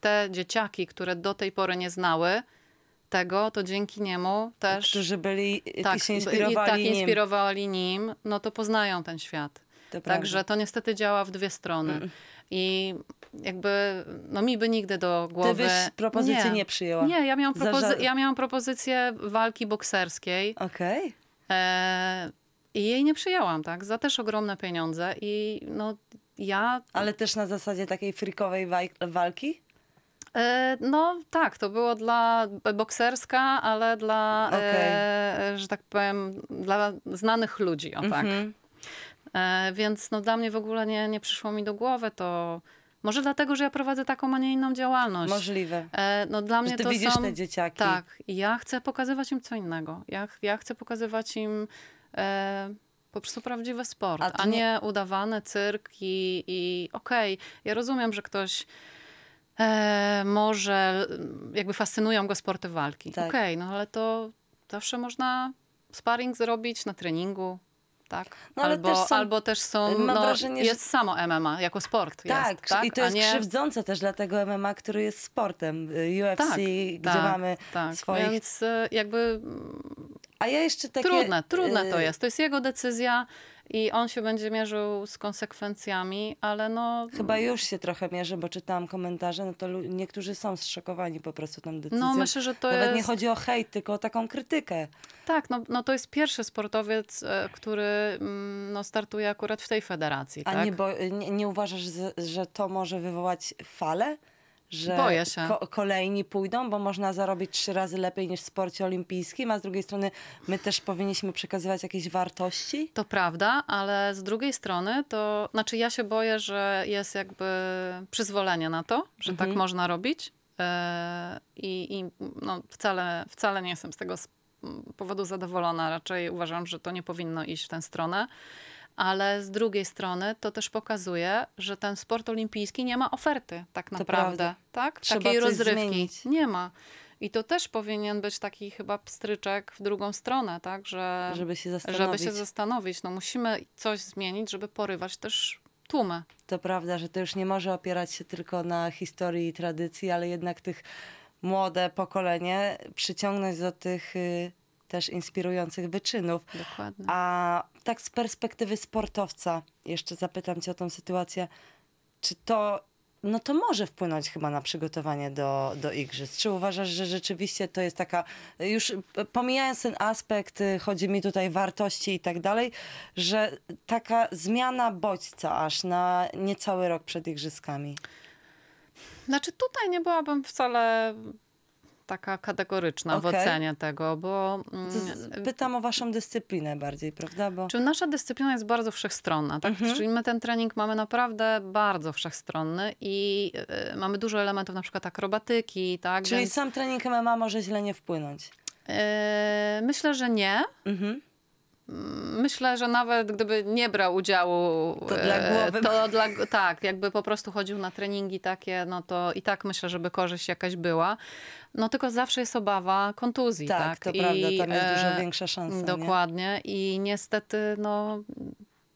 te dzieciaki, które do tej pory nie znały, tego, to dzięki niemu też... Którzy byli, y, tak, się inspirowali Tak, nim. inspirowali nim, no to poznają ten świat. To Także to niestety działa w dwie strony. Mm. I jakby, no mi by nigdy do głowy... Ty byś propozycji nie, nie przyjęła? Nie, ja miałam, propozy ja miałam propozycję walki bokserskiej. Okej. Okay. E, I jej nie przyjęłam, tak? Za też ogromne pieniądze i no ja... Ale też na zasadzie takiej frikowej walki? E, no tak, to było dla e, bokserska, ale dla, e, okay. że tak powiem, dla znanych ludzi, o tak. Mm -hmm. Więc no, dla mnie w ogóle nie, nie przyszło mi do głowy to... Może dlatego, że ja prowadzę taką, a nie inną działalność. Możliwe. no dla mnie ty to widzisz są... te dzieciaki. Tak. I ja chcę pokazywać im co innego. Ja, ja chcę pokazywać im e, po prostu prawdziwy sport, a, a nie... nie udawany cyrk i, i okej, okay, ja rozumiem, że ktoś e, może mm, jakby fascynują go sporty walki. Tak. Okej, okay, no ale to zawsze można sparring zrobić na treningu, tak? No, albo, też są, albo też są, no, wrażenie, jest że... samo MMA jako sport. Tak, jest, tak? i to jest nie... krzywdzące też dla tego MMA, który jest sportem. Y, UFC, tak, gdzie tak, mamy tak. No swoich... Więc y, jakby... Mm, A ja jeszcze takie... Trudne, trudne y, to jest. To jest jego decyzja i on się będzie mierzył z konsekwencjami, ale no... Chyba już się trochę mierzy, bo czytałam komentarze, no to niektórzy są zszokowani po prostu tą no, decyzją. No myślę, że to Nawet jest... nie chodzi o hejt, tylko o taką krytykę. Tak, no, no to jest pierwszy sportowiec, e, który mm, no, startuje akurat w tej federacji. A tak? nie, bo nie, nie uważasz, że to może wywołać falę? że ko kolejni pójdą, bo można zarobić trzy razy lepiej niż w sporcie olimpijskim, a z drugiej strony my też powinniśmy przekazywać jakieś wartości? To prawda, ale z drugiej strony to, znaczy ja się boję, że jest jakby przyzwolenie na to, że tak mhm. tak można robić e, i, i no wcale, wcale nie jestem z tego powodu zadowolona, raczej uważam, że to nie powinno iść w tę stronę ale z drugiej strony to też pokazuje, że ten sport olimpijski nie ma oferty tak naprawdę, tak? Trzeba Takiej rozrywki zmienić. nie ma. I to też powinien być taki chyba pstryczek w drugą stronę, tak? Że, żeby się zastanowić. Żeby się zastanowić. No musimy coś zmienić, żeby porywać też tłumy. To prawda, że to już nie może opierać się tylko na historii i tradycji, ale jednak tych młode pokolenie przyciągnąć do tych y, też inspirujących wyczynów. Dokładnie. A tak z perspektywy sportowca, jeszcze zapytam Cię o tą sytuację, czy to, no to może wpłynąć chyba na przygotowanie do, do igrzysk? Czy uważasz, że rzeczywiście to jest taka, już pomijając ten aspekt, y, chodzi mi tutaj wartości i tak dalej, że taka zmiana bodźca aż na niecały rok przed igrzyskami? Znaczy tutaj nie byłabym wcale taka kategoryczna okay. w ocenie tego, bo... Mm, pytam o waszą dyscyplinę bardziej, prawda? Bo... Czy nasza dyscyplina jest bardzo wszechstronna, tak? Mhm. Czyli my ten trening mamy naprawdę bardzo wszechstronny i y, mamy dużo elementów na przykład akrobatyki, tak? Czyli Więc... sam trening MMA może źle nie wpłynąć? Yy, myślę, że nie. Mhm. Myślę, że nawet gdyby nie brał udziału, to dla głowy. E, to dla, tak, jakby po prostu chodził na treningi takie, no to i tak myślę, żeby korzyść jakaś była. No tylko zawsze jest obawa kontuzji. Tak, tak? to I, prawda, tam jest dużo e, większa szansa. Dokładnie nie? i niestety, no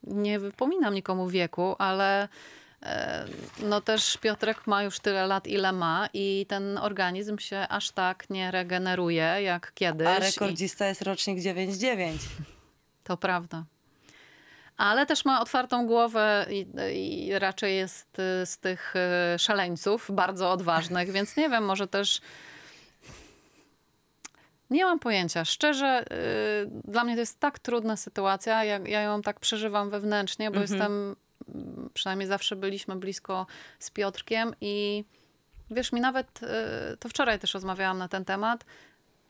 nie wypominam nikomu wieku, ale e, no też Piotrek ma już tyle lat, ile ma i ten organizm się aż tak nie regeneruje jak kiedyś. A rekordzista I... jest rocznik 99. To prawda. Ale też ma otwartą głowę i, i raczej jest y, z tych y, szaleńców bardzo odważnych, (laughs) więc nie wiem, może też. Nie mam pojęcia. Szczerze, yy, dla mnie to jest tak trudna sytuacja. Ja, ja ją tak przeżywam wewnętrznie, bo mhm. jestem, mm, przynajmniej zawsze byliśmy blisko z Piotrkiem i wiesz mi, nawet yy, to wczoraj też rozmawiałam na ten temat,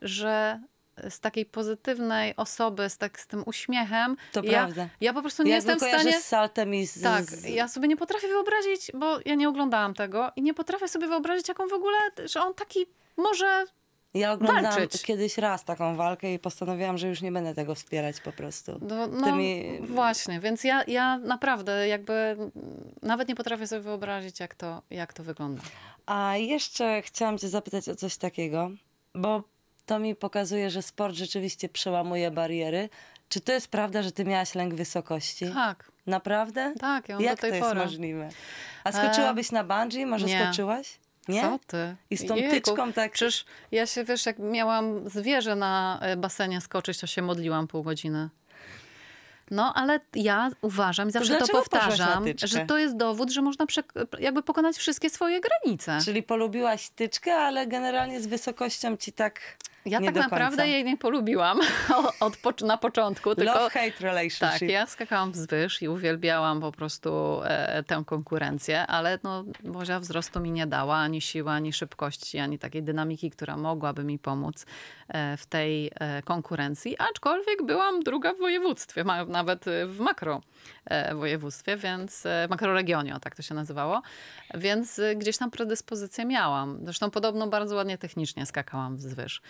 że z takiej pozytywnej osoby, z, tak, z tym uśmiechem. To ja, prawda. Ja po prostu nie ja jestem w stanie... z saltem i z... Tak, ja sobie nie potrafię wyobrazić, bo ja nie oglądałam tego i nie potrafię sobie wyobrazić, jaką w ogóle, że on taki może ja oglądałam walczyć. kiedyś raz taką walkę i postanowiłam, że już nie będę tego wspierać po prostu. No, no Tymi... właśnie, więc ja, ja naprawdę jakby nawet nie potrafię sobie wyobrazić, jak to, jak to wygląda. A jeszcze chciałam cię zapytać o coś takiego, bo to mi pokazuje, że sport rzeczywiście przełamuje bariery. Czy to jest prawda, że ty miałaś lęk wysokości? Tak. Naprawdę? Tak, ja mam Jak do tej to pory. jest możliwe? A e, skoczyłabyś na bungee? Może nie. skoczyłaś? Nie? Co ty? I z tą Jejku. tyczką tak... Przecież ja się, wiesz, jak miałam zwierzę na e, basenie skoczyć, to się modliłam pół godziny. No, ale ja uważam i zawsze to, to powtarzam, że to jest dowód, że można jakby pokonać wszystkie swoje granice. Czyli polubiłaś tyczkę, ale generalnie z wysokością ci tak ja nie tak naprawdę końca. jej nie polubiłam (laughs) od, od, na początku. Tylko, Love-hate relationship. Tak, ja skakałam wzwyż i uwielbiałam po prostu e, tę konkurencję, ale no, Bozia wzrostu mi nie dała, ani siła, ani szybkości, ani takiej dynamiki, która mogłaby mi pomóc e, w tej e, konkurencji, aczkolwiek byłam druga w województwie, ma, nawet w makro e, województwie, więc e, makroregionie, tak to się nazywało, więc e, gdzieś tam predyspozycję miałam. Zresztą podobno bardzo ładnie technicznie skakałam wzwyż.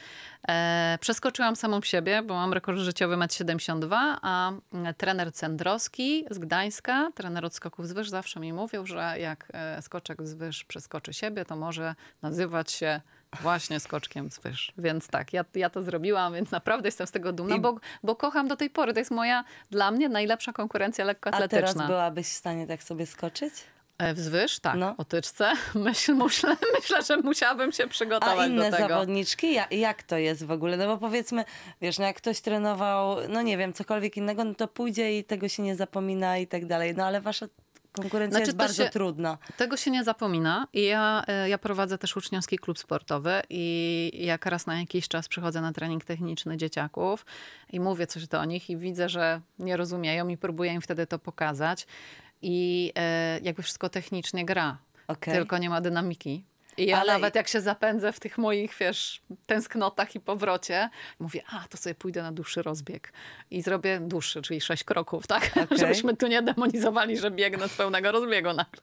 E, przeskoczyłam samą siebie, bo mam rekord życiowy mat 72, a trener Cendrowski z Gdańska, trener od skoków z wyż, zawsze mi mówił, że jak e, skoczek z wyż przeskoczy siebie, to może nazywać się Właśnie skoczkiem z wyż. Więc tak, ja, ja to zrobiłam, więc naprawdę jestem z tego dumna, I... bo, bo kocham do tej pory. To jest moja, dla mnie najlepsza konkurencja lekkoatletyczna. A teraz byłabyś w stanie tak sobie skoczyć? E, wzwyż, tak, no. otyczce. (laughs) Myśl, myślę, myślę, że musiałabym się przygotować A inne do tego. zawodniczki? Ja, jak to jest w ogóle? No bo powiedzmy, wiesz, no jak ktoś trenował, no nie wiem, cokolwiek innego, no to pójdzie i tego się nie zapomina i tak dalej. No ale wasza Konkurencja znaczy, jest bardzo się, trudna. Tego się nie zapomina. I ja, e, ja prowadzę też uczniowski klub sportowy i jak raz na jakiś czas przychodzę na trening techniczny dzieciaków i mówię coś do nich i widzę, że nie rozumieją i próbuję im wtedy to pokazać i e, jakby wszystko technicznie gra, okay. tylko nie ma dynamiki. I ja Ale... nawet jak się zapędzę w tych moich, wiesz, tęsknotach i powrocie, mówię, a, to sobie pójdę na dłuższy rozbieg. I zrobię dłuższy, czyli sześć kroków, tak? (laughs) Okay. Żebyśmy tu nie demonizowali, że biegnę z pełnego rozbiegu nagle.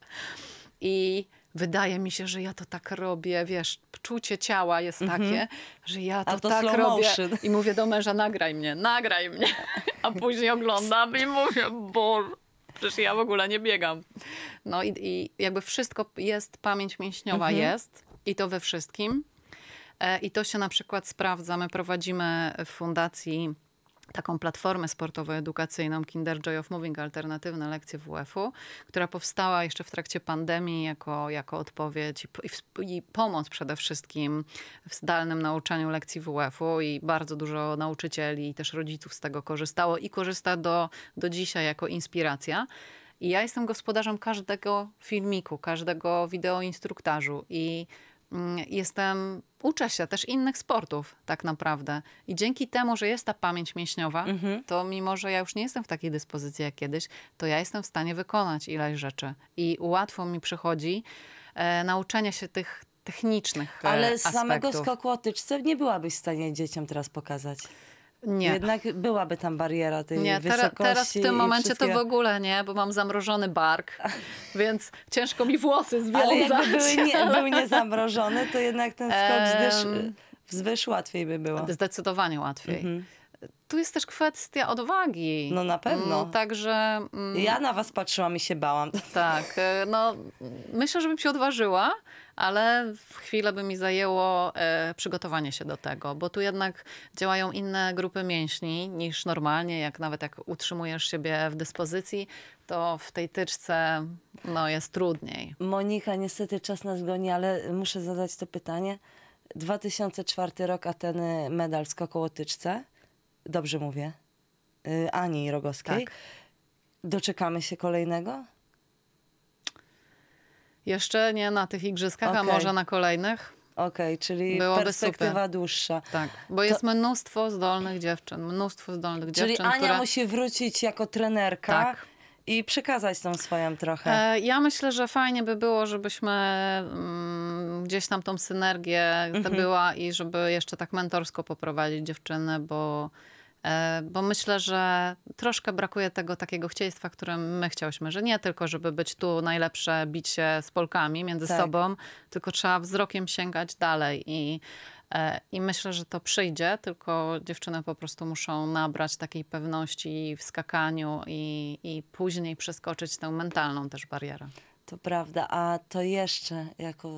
I wydaje mi się, że ja to tak robię, wiesz, czucie ciała jest mhm. takie, mm -hmm. że ja to, to tak robię. Motion. I mówię do męża, nagraj mnie, nagraj mnie. (laughs) A później oglądam i mówię, Boże. Przecież ja w ogóle nie biegam. No i, i jakby wszystko jest, pamięć mięśniowa mhm. jest i to we wszystkim. E, I to się na przykład sprawdza. My prowadzimy w fundacji taką platformę sportowo-edukacyjną Kinder Joy of Moving, alternatywne lekcje WF-u, która powstała jeszcze w trakcie pandemii jako, jako odpowiedź i, i pomoc przede wszystkim w zdalnym nauczaniu lekcji WF-u i bardzo dużo nauczycieli i też rodziców z tego korzystało i korzysta do, do dzisiaj jako inspiracja. I ja jestem gospodarzem każdego filmiku, każdego wideoinstruktażu i Mm, jestem, uczę się też innych sportów tak naprawdę. I dzięki temu, że jest ta pamięć mięśniowa, mhm. to mimo, że ja już nie jestem w takiej dyspozycji jak kiedyś, to ja jestem w stanie wykonać ileś rzeczy. I łatwo mi przychodzi e, nauczenie się tych technicznych e, Ale aspektów. samego skoku o tyczce nie byłabyś w stanie dzieciom teraz pokazać. Nie. Jednak byłaby tam bariera tej nie, wysokości. teraz w tym momencie wszystkie... to w ogóle nie, bo mam zamrożony bark, (laughs) więc ciężko mi włosy związać. Ale jakby były nie, (laughs) był niezamrożony, to jednak ten skok um, wzwyż łatwiej by było. Zdecydowanie łatwiej. Mhm tu jest też kwestia odwagi. No na pewno. Mm, także. Mm, ja na was patrzyłam i się bałam. Tak. E, no, myślę, żebym się odważyła, ale chwilę by mi zajęło e, przygotowanie się do tego, bo tu jednak działają inne grupy mięśni niż normalnie, jak nawet jak utrzymujesz siebie w dyspozycji, to w tej tyczce no, jest trudniej. Monika, niestety czas nas goni, ale muszę zadać to pytanie. 2004 rok Ateny medal w skokołotyczce. Dobrze mówię. Y, Ani Rogowskiej. Tak. Doczekamy się kolejnego? Jeszcze nie na tych igrzyskach, okay. a może na kolejnych. Okej, okay, czyli Byłoby perspektywa super. dłuższa. Tak, bo to... jest mnóstwo zdolnych dziewczyn, mnóstwo zdolnych czyli dziewczyn. Czyli Ania które... musi wrócić jako trenerka. Tak. I przekazać tą swoją trochę. E, ja myślę, że fajnie by było, żebyśmy mm, gdzieś tam tą synergię mhm. była i żeby jeszcze tak mentorsko poprowadzić dziewczyny, bo E, bo myślę, że troszkę brakuje tego takiego chciejstwa, którym my chciałyśmy, że nie tylko, żeby być tu najlepsze bicie z Polkami między tak. sobą, tylko trzeba wzrokiem sięgać dalej i e, i myślę, że to przyjdzie, tylko dziewczyny po prostu muszą nabrać takiej pewności w skakaniu i, i później przeskoczyć tę mentalną też barierę. To prawda, a to jeszcze, jako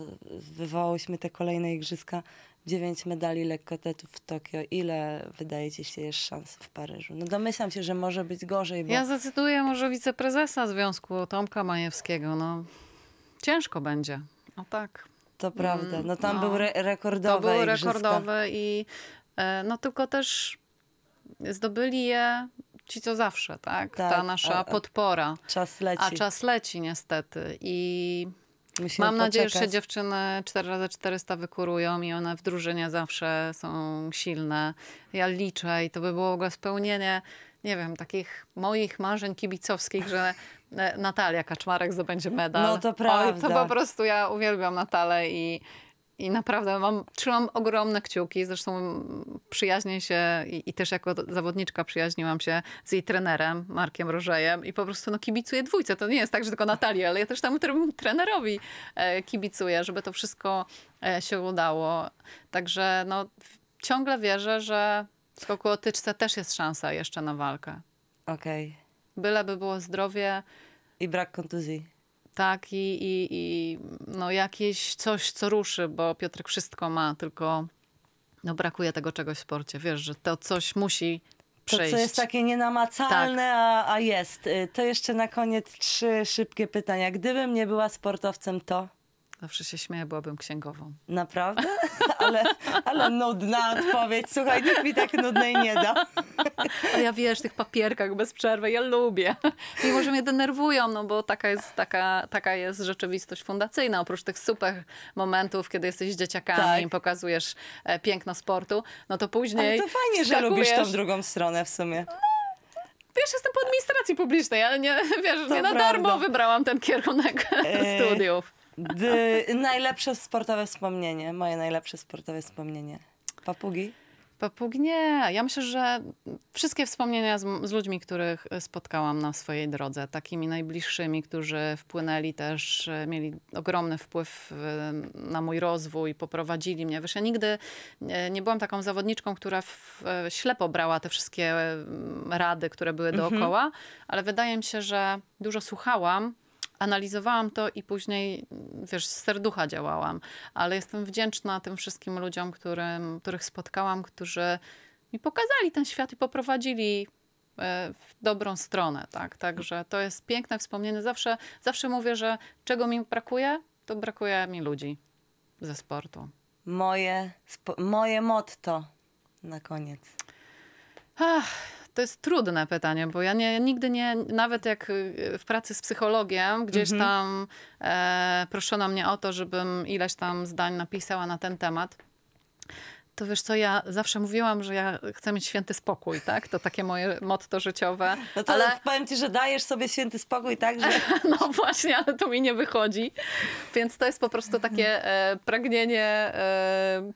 wywołałyśmy te kolejne igrzyska, dziewięć medali lekkotetów w Tokio, ile wydaje ci się jest szans w Paryżu? No domyślam się, że może być gorzej. Bo... Ja zacytuję może wiceprezesa związku Tomka Majewskiego. No ciężko będzie. No tak. To prawda. Mm, no tam no, był re rekordowy. To był rekordowy i e, no tylko też zdobyli je ci co zawsze, tak? tak Ta nasza a, a, podpora. Czas leci. A czas leci niestety i Musimy Mam nadzieję, że dziewczyny 4x400 wykurują i one w drużynie zawsze są silne. Ja liczę i to by było w ogóle spełnienie nie wiem, takich moich marzeń kibicowskich, że e, Natalia Kaczmarek zdobędzie medal. No to prawda. to po prostu ja uwielbiam Natalę i i naprawdę mam, trzymam ogromne kciuki. Zresztą przyjaźnię się i, i, też jako zawodniczka przyjaźniłam się z jej trenerem, Markiem Rożejem i po prostu no, kibicuję dwójce. To nie jest tak, że tylko Natalii, ale ja też temu trenerowi e, kibicuję, żeby to wszystko e, się udało. Także no, ciągle wierzę, że w skoku otyczce też jest szansa jeszcze na walkę. Okej. Okay. Byleby było zdrowie. I brak kontuzji tak, i, i, i no jakieś coś, co ruszy, bo Piotrek wszystko ma, tylko no brakuje tego czegoś w sporcie. Wiesz, że to coś musi przejść. To, co jest takie nienamacalne, tak. a, a jest. Y, to jeszcze na koniec trzy szybkie pytania. Gdybym nie była sportowcem, to... Zawsze się śmieję, byłabym księgową. Naprawdę? (laughs) Ale, ale nudna odpowiedź. Słuchaj, nikt mi tak nudnej nie da. (laughs) A ja wiesz, tych papierkach bez przerwy, ja lubię. (laughs) Mimo, że mnie denerwują, no bo taka jest, taka, taka jest rzeczywistość fundacyjna. Oprócz tych super momentów, kiedy jesteś dzieciakami tak. i pokazujesz e, piękno sportu, no to później... Ale to fajnie, wskakujesz... że lubisz tą drugą stronę w sumie no, wiesz, jestem po administracji publicznej, ale nie, wiesz, nie na darmo wybrałam ten kierunek e, studiów. D najlepsze sportowe wspomnienie, moje najlepsze sportowe wspomnienie. Papugi? Papugi nie. Ja myślę, że wszystkie wspomnienia z, z, ludźmi, których spotkałam na swojej drodze, takimi najbliższymi, którzy wpłynęli też, e, mieli ogromny wpływ e, na mój rozwój, poprowadzili mnie. Wiesz, ja nigdy e, nie byłam taką zawodniczką, która w, ślepo brała te wszystkie rady, które były mhm. dookoła, mhm. ale wydaje mi się, że dużo słuchałam analizowałam to i później, mm, wiesz, z serducha działałam. Ale jestem wdzięczna tym wszystkim ludziom, którym, których spotkałam, którzy mi pokazali ten świat i poprowadzili e, w dobrą stronę, tak? Także to jest piękne wspomnienie. Zawsze, zawsze mówię, że czego mi brakuje, to brakuje mi ludzi ze sportu. Moje, spo, moje motto na koniec. Ach, to jest trudne pytanie, bo ja nie, nigdy nie, nawet jak y, w pracy z psychologiem, gdzieś mhm. tam e, proszono mnie o to, żebym ileś tam zdań napisała na ten temat to wiesz co, ja zawsze mówiłam, że ja chcę mieć święty spokój, tak? To takie moje motto życiowe. (laughs) No to ale no, powiem ci, że dajesz sobie święty spokój, tak? Że... (laughs) no właśnie, ale to mi nie wychodzi. Więc to jest po prostu takie e, pragnienie e,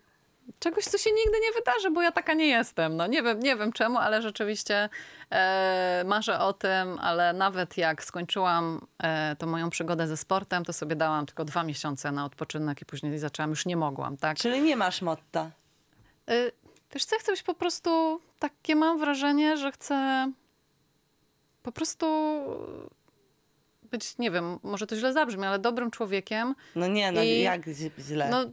czegoś, co się nigdy nie wydarzy, bo ja taka nie jestem. No nie wiem, nie wiem czemu, ale rzeczywiście e, marzę o tym, ale nawet jak skończyłam e, tą moją przygodę ze sportem, to sobie dałam tylko dwa miesiące na odpoczynek i później zaczęłam, już nie mogłam, tak? Czyli nie masz motta? E, wiesz co, chcę być po prostu, takie mam wrażenie, że chcę po prostu być, nie wiem, może to źle zabrzmi, ale dobrym człowiekiem. No nie, no I, jak źle? No,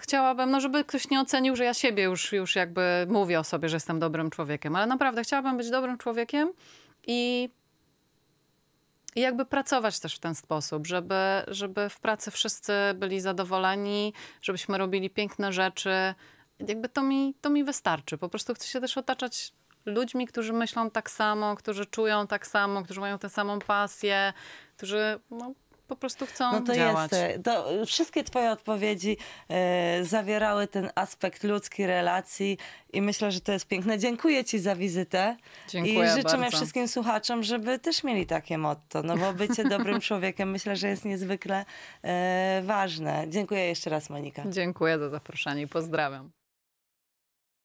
chciałabym, no żeby ktoś nie ocenił, że ja siebie już, już jakby mówię o sobie, że jestem dobrym człowiekiem, ale naprawdę chciałabym być dobrym człowiekiem i i jakby pracować też w ten sposób, żeby, żeby w pracy wszyscy byli zadowoleni, żebyśmy robili piękne rzeczy. Jakby to mi, to mi wystarczy. Po prostu chcę się też otaczać ludźmi, którzy myślą tak samo, którzy czują tak samo, którzy mają tę samą pasję, którzy no, po prostu chcą no to działać. Jest, to wszystkie twoje odpowiedzi e, zawierały ten aspekt ludzki, relacji i myślę, że to jest piękne. Dziękuję ci za wizytę Dziękuję i życzymy bardzo. wszystkim słuchaczom, żeby też mieli takie motto, no bo bycie (laughs) dobrym człowiekiem myślę, że jest niezwykle e, ważne. Dziękuję jeszcze raz Monika. Dziękuję za zaproszenie i pozdrawiam.